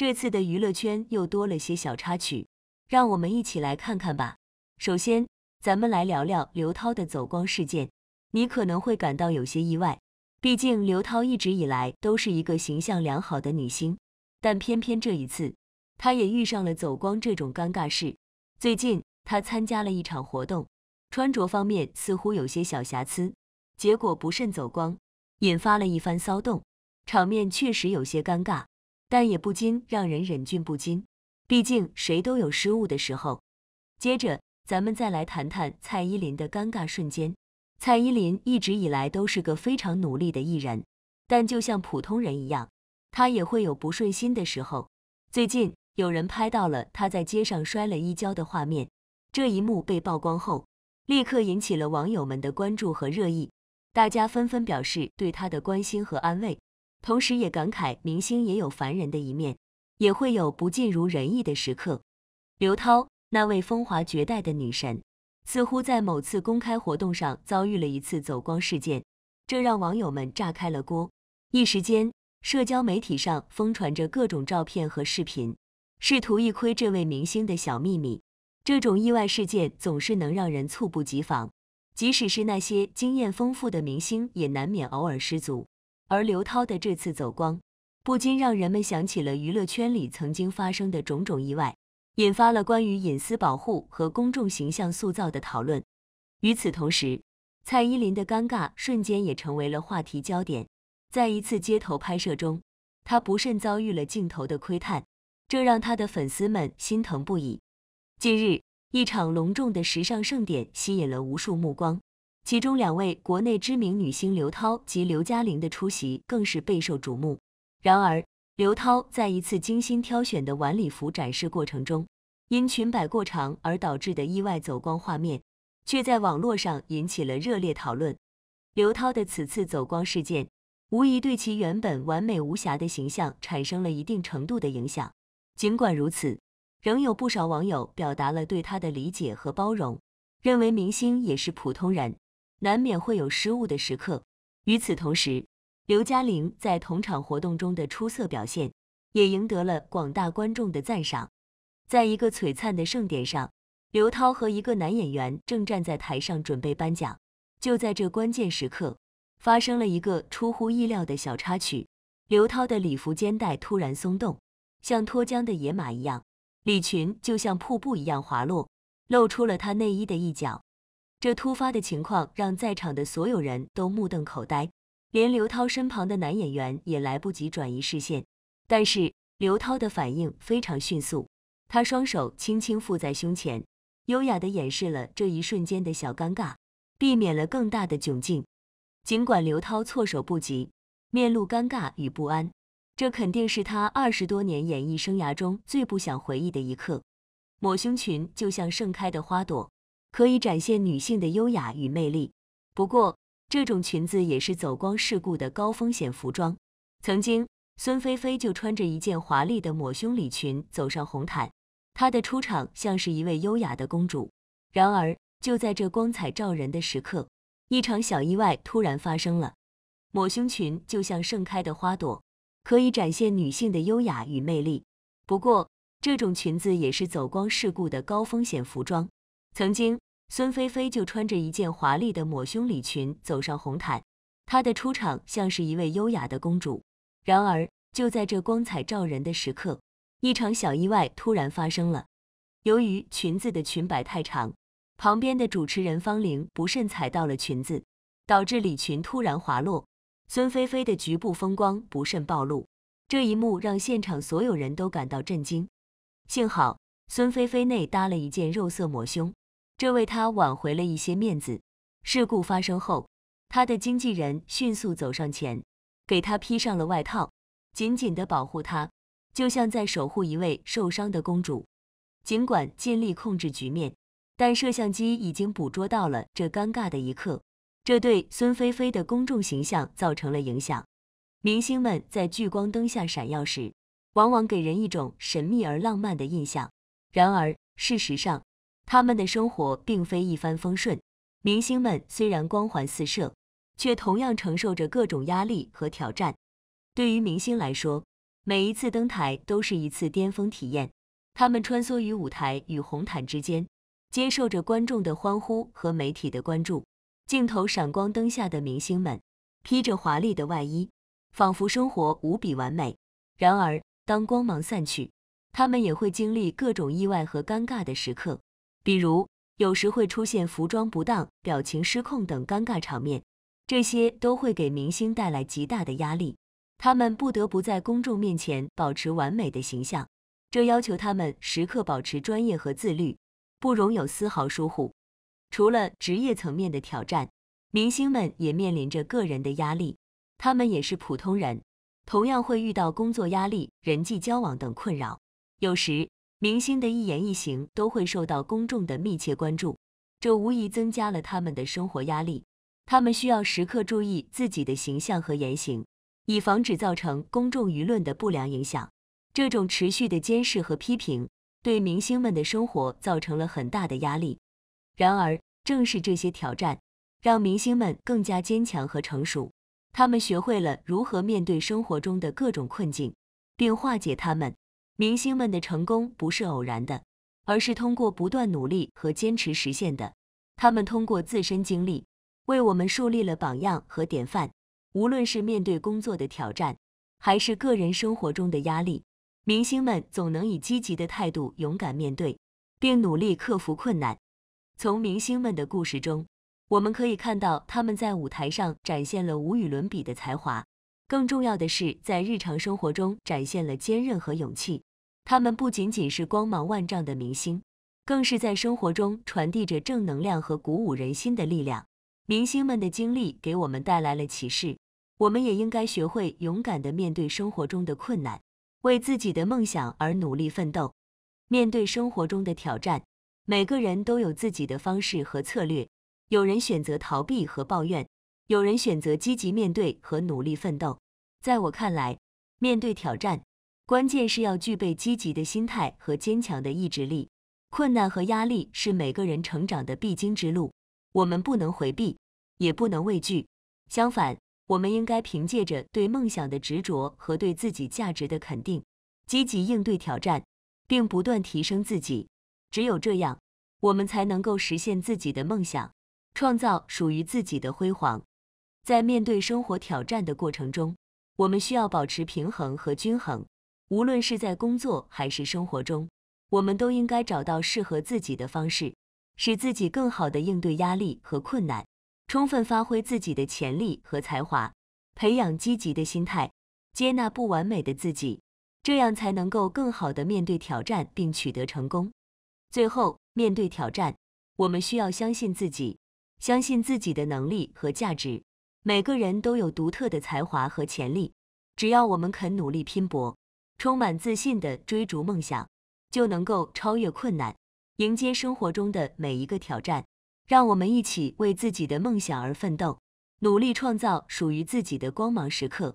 这次的娱乐圈又多了些小插曲，让我们一起来看看吧。首先，咱们来聊聊刘涛的走光事件。你可能会感到有些意外，毕竟刘涛一直以来都是一个形象良好的女星，但偏偏这一次，她也遇上了走光这种尴尬事。最近，她参加了一场活动，穿着方面似乎有些小瑕疵，结果不慎走光，引发了一番骚动，场面确实有些尴尬。但也不禁让人忍俊不禁，毕竟谁都有失误的时候。接着，咱们再来谈谈蔡依林的尴尬瞬间。蔡依林一直以来都是个非常努力的艺人，但就像普通人一样，她也会有不顺心的时候。最近，有人拍到了她在街上摔了一跤的画面，这一幕被曝光后，立刻引起了网友们的关注和热议，大家纷纷表示对她的关心和安慰。同时也感慨，明星也有凡人的一面，也会有不尽如人意的时刻。刘涛，那位风华绝代的女神，似乎在某次公开活动上遭遇了一次走光事件，这让网友们炸开了锅。一时间，社交媒体上疯传着各种照片和视频，试图一窥这位明星的小秘密。这种意外事件总是能让人猝不及防，即使是那些经验丰富的明星，也难免偶尔失足。而刘涛的这次走光，不禁让人们想起了娱乐圈里曾经发生的种种意外，引发了关于隐私保护和公众形象塑造的讨论。与此同时，蔡依林的尴尬瞬间也成为了话题焦点。在一次街头拍摄中，她不慎遭遇了镜头的窥探，这让她的粉丝们心疼不已。近日，一场隆重的时尚盛典吸引了无数目光。其中两位国内知名女星刘涛及刘嘉玲的出席更是备受瞩目。然而，刘涛在一次精心挑选的晚礼服展示过程中，因裙摆过长而导致的意外走光画面，却在网络上引起了热烈讨论。刘涛的此次走光事件，无疑对其原本完美无瑕的形象产生了一定程度的影响。尽管如此，仍有不少网友表达了对她的理解和包容，认为明星也是普通人。难免会有失误的时刻。与此同时，刘嘉玲在同场活动中的出色表现，也赢得了广大观众的赞赏。在一个璀璨的盛典上，刘涛和一个男演员正站在台上准备颁奖。就在这关键时刻，发生了一个出乎意料的小插曲：刘涛的礼服肩带突然松动，像脱缰的野马一样，礼裙就像瀑布一样滑落，露出了她内衣的一角。这突发的情况让在场的所有人都目瞪口呆，连刘涛身旁的男演员也来不及转移视线。但是刘涛的反应非常迅速，他双手轻轻附在胸前，优雅地掩饰了这一瞬间的小尴尬，避免了更大的窘境。尽管刘涛措手不及，面露尴尬与不安，这肯定是他二十多年演艺生涯中最不想回忆的一刻。抹胸裙就像盛开的花朵。可以展现女性的优雅与魅力，不过这种裙子也是走光事故的高风险服装。曾经，孙菲菲就穿着一件华丽的抹胸礼裙走上红毯，她的出场像是一位优雅的公主。然而，就在这光彩照人的时刻，一场小意外突然发生了。抹胸裙就像盛开的花朵，可以展现女性的优雅与魅力，不过这种裙子也是走光事故的高风险服装。曾经，孙菲菲就穿着一件华丽的抹胸礼裙走上红毯，她的出场像是一位优雅的公主。然而，就在这光彩照人的时刻，一场小意外突然发生了。由于裙子的裙摆太长，旁边的主持人方玲不慎踩到了裙子，导致礼裙突然滑落，孙菲菲的局部风光不慎暴露。这一幕让现场所有人都感到震惊。幸好，孙菲菲内搭了一件肉色抹胸。这为他挽回了一些面子。事故发生后，他的经纪人迅速走上前，给他披上了外套，紧紧地保护他，就像在守护一位受伤的公主。尽管尽力控制局面，但摄像机已经捕捉到了这尴尬的一刻，这对孙菲菲的公众形象造成了影响。明星们在聚光灯下闪耀时，往往给人一种神秘而浪漫的印象，然而事实上，他们的生活并非一帆风顺，明星们虽然光环四射，却同样承受着各种压力和挑战。对于明星来说，每一次登台都是一次巅峰体验。他们穿梭于舞台与红毯之间，接受着观众的欢呼和媒体的关注。镜头闪光灯下的明星们，披着华丽的外衣，仿佛生活无比完美。然而，当光芒散去，他们也会经历各种意外和尴尬的时刻。比如，有时会出现服装不当、表情失控等尴尬场面，这些都会给明星带来极大的压力。他们不得不在公众面前保持完美的形象，这要求他们时刻保持专业和自律，不容有丝毫疏忽。除了职业层面的挑战，明星们也面临着个人的压力。他们也是普通人，同样会遇到工作压力、人际交往等困扰。有时。明星的一言一行都会受到公众的密切关注，这无疑增加了他们的生活压力。他们需要时刻注意自己的形象和言行，以防止造成公众舆论的不良影响。这种持续的监视和批评，对明星们的生活造成了很大的压力。然而，正是这些挑战，让明星们更加坚强和成熟。他们学会了如何面对生活中的各种困境，并化解他们。明星们的成功不是偶然的，而是通过不断努力和坚持实现的。他们通过自身经历，为我们树立了榜样和典范。无论是面对工作的挑战，还是个人生活中的压力，明星们总能以积极的态度勇敢面对，并努力克服困难。从明星们的故事中，我们可以看到他们在舞台上展现了无与伦比的才华，更重要的是，在日常生活中展现了坚韧和勇气。他们不仅仅是光芒万丈的明星，更是在生活中传递着正能量和鼓舞人心的力量。明星们的经历给我们带来了启示，我们也应该学会勇敢的面对生活中的困难，为自己的梦想而努力奋斗。面对生活中的挑战，每个人都有自己的方式和策略。有人选择逃避和抱怨，有人选择积极面对和努力奋斗。在我看来，面对挑战，关键是要具备积极的心态和坚强的意志力。困难和压力是每个人成长的必经之路，我们不能回避，也不能畏惧。相反，我们应该凭借着对梦想的执着和对自己价值的肯定，积极应对挑战，并不断提升自己。只有这样，我们才能够实现自己的梦想，创造属于自己的辉煌。在面对生活挑战的过程中，我们需要保持平衡和均衡。无论是在工作还是生活中，我们都应该找到适合自己的方式，使自己更好的应对压力和困难，充分发挥自己的潜力和才华，培养积极的心态，接纳不完美的自己，这样才能够更好的面对挑战并取得成功。最后，面对挑战，我们需要相信自己，相信自己的能力和价值。每个人都有独特的才华和潜力，只要我们肯努力拼搏。充满自信的追逐梦想，就能够超越困难，迎接生活中的每一个挑战。让我们一起为自己的梦想而奋斗，努力创造属于自己的光芒时刻。